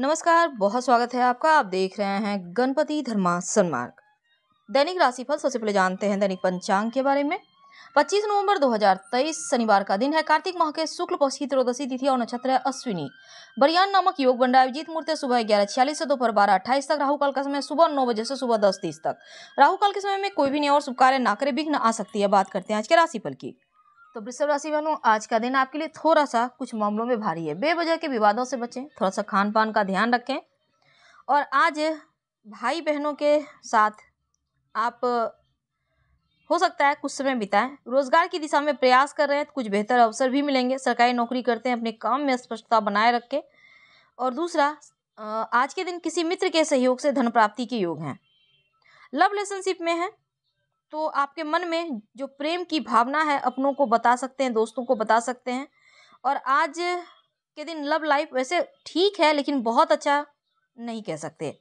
नमस्कार बहुत स्वागत है आपका आप देख रहे हैं गणपति धर्मा सन्मार्ग दैनिक राशिफल सबसे पहले जानते हैं दैनिक पंचांग के बारे में 25 नवंबर 2023 शनिवार का दिन है कार्तिक माह के शुक्ल पक्षी त्रोदशी तिथि और नक्षत्र है अश्विनी बरियान नामक योग बन रहा है अभिजीत मुहूर्त सुबह ग्यारह छियालीस से दोपहर बारह अट्ठाईस तक राहु काल का समय सुबह नौ बजे से सुबह दस तीस तक राहुकाल के समय में कोई भी नया और शुभ कार्य ना करे विघ्न आ सकती है बात करते हैं आज के राशिफल की तो वृषभ राशि वालों आज का दिन आपके लिए थोड़ा सा कुछ मामलों में भारी है बेवजह के विवादों से बचें थोड़ा सा खान पान का ध्यान रखें और आज भाई बहनों के साथ आप हो सकता है कुछ समय बिताएं रोजगार की दिशा में प्रयास कर रहे हैं तो कुछ बेहतर अवसर भी मिलेंगे सरकारी नौकरी करते हैं अपने काम में स्पष्टता बनाए रखें और दूसरा आज के दिन किसी मित्र के सहयोग से धन प्राप्ति के योग हैं लव रिलेशनशिप में है तो आपके मन में जो प्रेम की भावना है अपनों को बता सकते हैं दोस्तों को बता सकते हैं और आज के दिन लव लाइफ वैसे ठीक है लेकिन बहुत अच्छा नहीं कह सकते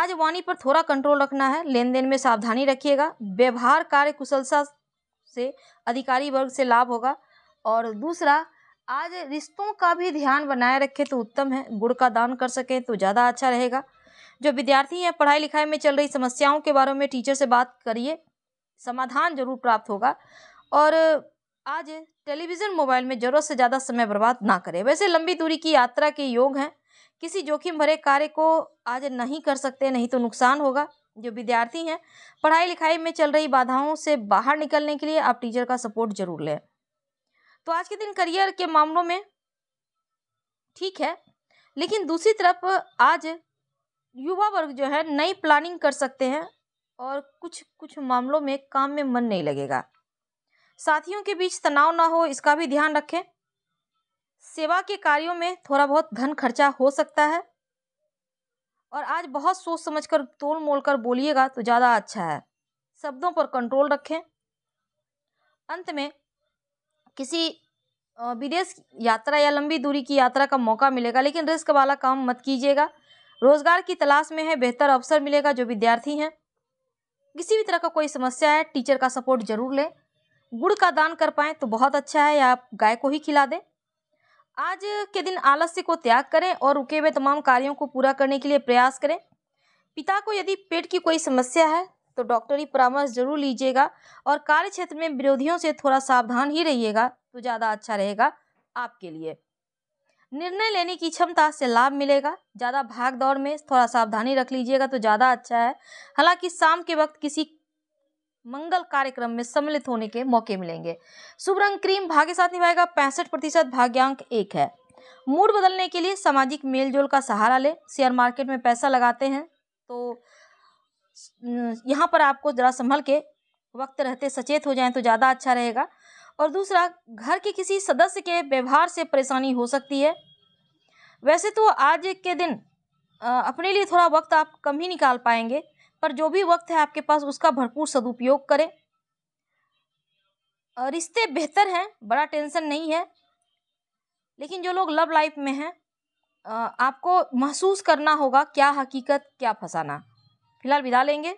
आज वाणी पर थोड़ा कंट्रोल रखना है लेन देन में सावधानी रखिएगा व्यवहार कार्य कुशलता से अधिकारी वर्ग से लाभ होगा और दूसरा आज रिश्तों का भी ध्यान बनाए रखें तो उत्तम है गुड़ का दान कर सकें तो ज़्यादा अच्छा रहेगा जो विद्यार्थी हैं पढ़ाई लिखाई में चल रही समस्याओं के बारे में टीचर से बात करिए समाधान जरूर प्राप्त होगा और आज टेलीविज़न मोबाइल में ज़रूरत से ज़्यादा समय बर्बाद ना करें वैसे लंबी दूरी की यात्रा के योग हैं किसी जोखिम भरे कार्य को आज नहीं कर सकते नहीं तो नुकसान होगा जो विद्यार्थी हैं पढ़ाई लिखाई में चल रही बाधाओं से बाहर निकलने के लिए आप टीचर का सपोर्ट जरूर लें तो आज के दिन करियर के मामलों में ठीक है लेकिन दूसरी तरफ आज युवा वर्ग जो है नई प्लानिंग कर सकते हैं और कुछ कुछ मामलों में काम में मन नहीं लगेगा साथियों के बीच तनाव ना हो इसका भी ध्यान रखें सेवा के कार्यों में थोड़ा बहुत धन खर्चा हो सकता है और आज बहुत सोच समझ कर तोल मोल कर बोलिएगा तो ज़्यादा अच्छा है शब्दों पर कंट्रोल रखें अंत में किसी विदेश यात्रा या लंबी दूरी की यात्रा का मौका मिलेगा लेकिन रिस्क वाला काम मत कीजिएगा रोज़गार की तलाश में है बेहतर अवसर मिलेगा जो विद्यार्थी हैं किसी भी तरह का कोई समस्या है टीचर का सपोर्ट जरूर लें गुड़ का दान कर पाएँ तो बहुत अच्छा है या आप गाय को ही खिला दें आज के दिन आलस्य को त्याग करें और रुके हुए तमाम कार्यों को पूरा करने के लिए प्रयास करें पिता को यदि पेट की कोई समस्या है तो डॉक्टरी परामर्श जरूर लीजिएगा और कार्य क्षेत्र में विरोधियों से थोड़ा सावधान ही रहिएगा तो ज़्यादा अच्छा रहेगा आपके लिए निर्णय लेने की क्षमता से लाभ मिलेगा ज़्यादा भाग दौड़ में थोड़ा सावधानी रख लीजिएगा तो ज़्यादा अच्छा है हालांकि शाम के वक्त किसी मंगल कार्यक्रम में सम्मिलित होने के मौके मिलेंगे शुभ रंग क्रीम भाग्य साथ निभाएगा पैंसठ प्रतिशत भाग्यांक एक है मूड बदलने के लिए सामाजिक मेलजोल का सहारा लें शेयर मार्केट में पैसा लगाते हैं तो यहाँ पर आपको ज़रा संभल के वक्त रहते सचेत हो जाएं तो ज़्यादा अच्छा रहेगा और दूसरा घर के किसी सदस्य के व्यवहार से परेशानी हो सकती है वैसे तो आज के दिन अपने लिए थोड़ा वक्त आप कम ही निकाल पाएंगे पर जो भी वक्त है आपके पास उसका भरपूर सदुपयोग करें रिश्ते बेहतर हैं बड़ा टेंशन नहीं है लेकिन जो लोग लव लाइफ में हैं आपको महसूस करना होगा क्या हकीकत क्या फसाना फिलहाल विदा लेंगे